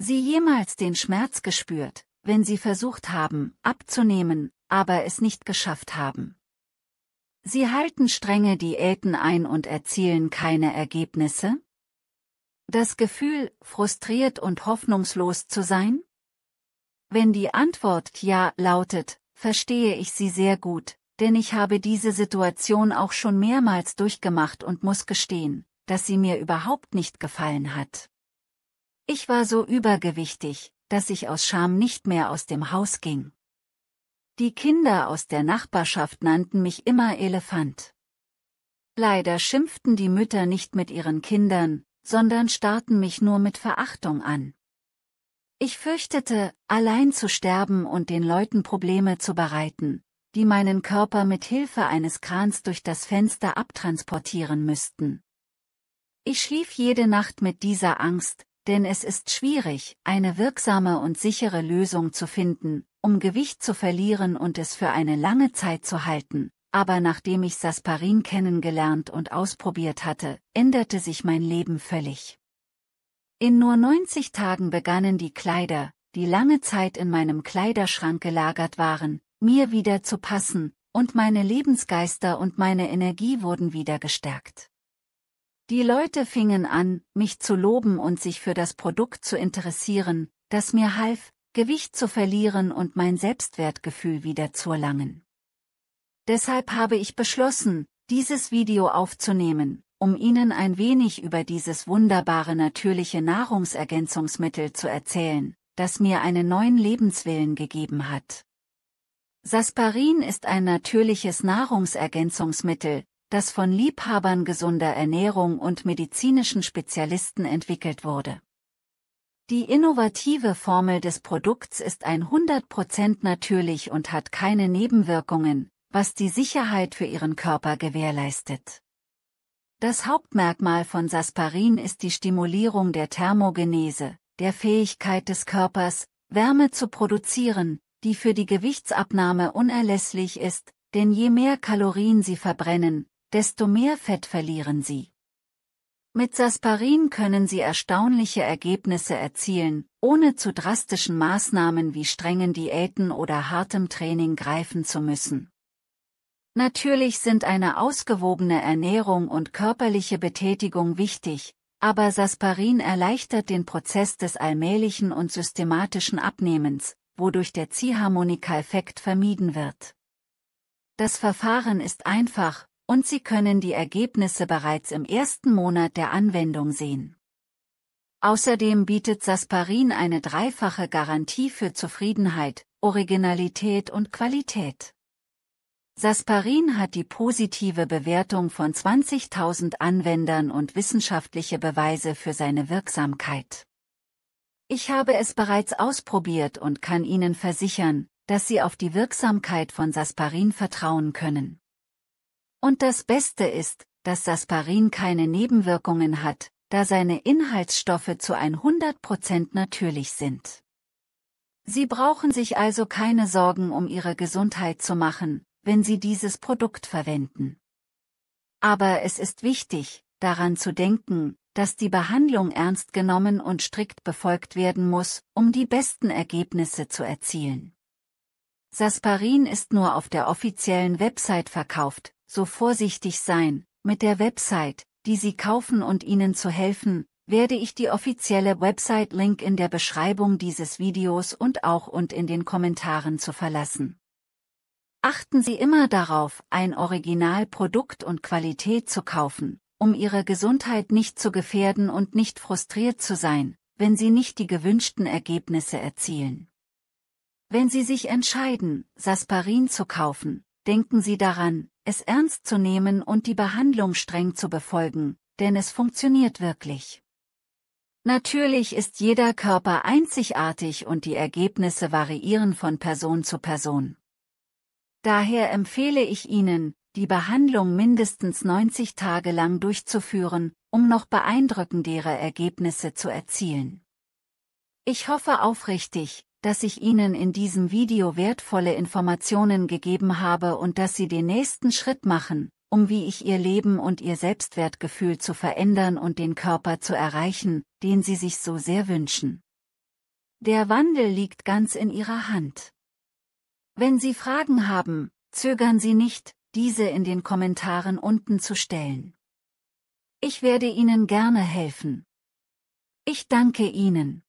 Sie jemals den Schmerz gespürt, wenn Sie versucht haben, abzunehmen, aber es nicht geschafft haben. Sie halten strenge Diäten ein und erzielen keine Ergebnisse? Das Gefühl, frustriert und hoffnungslos zu sein? Wenn die Antwort Ja lautet, verstehe ich sie sehr gut, denn ich habe diese Situation auch schon mehrmals durchgemacht und muss gestehen, dass sie mir überhaupt nicht gefallen hat. Ich war so übergewichtig, dass ich aus Scham nicht mehr aus dem Haus ging. Die Kinder aus der Nachbarschaft nannten mich immer Elefant. Leider schimpften die Mütter nicht mit ihren Kindern, sondern starrten mich nur mit Verachtung an. Ich fürchtete, allein zu sterben und den Leuten Probleme zu bereiten, die meinen Körper mit Hilfe eines Krans durch das Fenster abtransportieren müssten. Ich schlief jede Nacht mit dieser Angst, denn es ist schwierig, eine wirksame und sichere Lösung zu finden, um Gewicht zu verlieren und es für eine lange Zeit zu halten. Aber nachdem ich Sasparin kennengelernt und ausprobiert hatte, änderte sich mein Leben völlig. In nur 90 Tagen begannen die Kleider, die lange Zeit in meinem Kleiderschrank gelagert waren, mir wieder zu passen, und meine Lebensgeister und meine Energie wurden wieder gestärkt. Die Leute fingen an, mich zu loben und sich für das Produkt zu interessieren, das mir half, Gewicht zu verlieren und mein Selbstwertgefühl wieder zu erlangen. Deshalb habe ich beschlossen, dieses Video aufzunehmen, um Ihnen ein wenig über dieses wunderbare natürliche Nahrungsergänzungsmittel zu erzählen, das mir einen neuen Lebenswillen gegeben hat. Sasparin ist ein natürliches Nahrungsergänzungsmittel, das von Liebhabern gesunder Ernährung und medizinischen Spezialisten entwickelt wurde. Die innovative Formel des Produkts ist 100% natürlich und hat keine Nebenwirkungen, was die Sicherheit für ihren Körper gewährleistet. Das Hauptmerkmal von Sasparin ist die Stimulierung der Thermogenese, der Fähigkeit des Körpers, Wärme zu produzieren, die für die Gewichtsabnahme unerlässlich ist, denn je mehr Kalorien sie verbrennen, desto mehr Fett verlieren sie. Mit Sasparin können sie erstaunliche Ergebnisse erzielen, ohne zu drastischen Maßnahmen wie strengen Diäten oder hartem Training greifen zu müssen. Natürlich sind eine ausgewogene Ernährung und körperliche Betätigung wichtig, aber Sasparin erleichtert den Prozess des allmählichen und systematischen Abnehmens, wodurch der Ziehharmonika-Effekt vermieden wird. Das Verfahren ist einfach, und Sie können die Ergebnisse bereits im ersten Monat der Anwendung sehen. Außerdem bietet Sasparin eine dreifache Garantie für Zufriedenheit, Originalität und Qualität. Sasparin hat die positive Bewertung von 20.000 Anwendern und wissenschaftliche Beweise für seine Wirksamkeit. Ich habe es bereits ausprobiert und kann Ihnen versichern, dass Sie auf die Wirksamkeit von Sasparin vertrauen können. Und das Beste ist, dass Sasparin keine Nebenwirkungen hat, da seine Inhaltsstoffe zu 100% natürlich sind. Sie brauchen sich also keine Sorgen um ihre Gesundheit zu machen, wenn Sie dieses Produkt verwenden. Aber es ist wichtig, daran zu denken, dass die Behandlung ernst genommen und strikt befolgt werden muss, um die besten Ergebnisse zu erzielen. Sasparin ist nur auf der offiziellen Website verkauft, so vorsichtig sein, mit der Website, die Sie kaufen und Ihnen zu helfen, werde ich die offizielle Website-Link in der Beschreibung dieses Videos und auch und in den Kommentaren zu verlassen. Achten Sie immer darauf, ein Originalprodukt und Qualität zu kaufen, um Ihre Gesundheit nicht zu gefährden und nicht frustriert zu sein, wenn Sie nicht die gewünschten Ergebnisse erzielen. Wenn Sie sich entscheiden, Sasparin zu kaufen, denken Sie daran, es ernst zu nehmen und die Behandlung streng zu befolgen, denn es funktioniert wirklich. Natürlich ist jeder Körper einzigartig und die Ergebnisse variieren von Person zu Person. Daher empfehle ich Ihnen, die Behandlung mindestens 90 Tage lang durchzuführen, um noch beeindruckendere Ergebnisse zu erzielen. Ich hoffe aufrichtig, dass ich Ihnen in diesem Video wertvolle Informationen gegeben habe und dass Sie den nächsten Schritt machen, um wie ich Ihr Leben und Ihr Selbstwertgefühl zu verändern und den Körper zu erreichen, den Sie sich so sehr wünschen. Der Wandel liegt ganz in Ihrer Hand. Wenn Sie Fragen haben, zögern Sie nicht, diese in den Kommentaren unten zu stellen. Ich werde Ihnen gerne helfen. Ich danke Ihnen.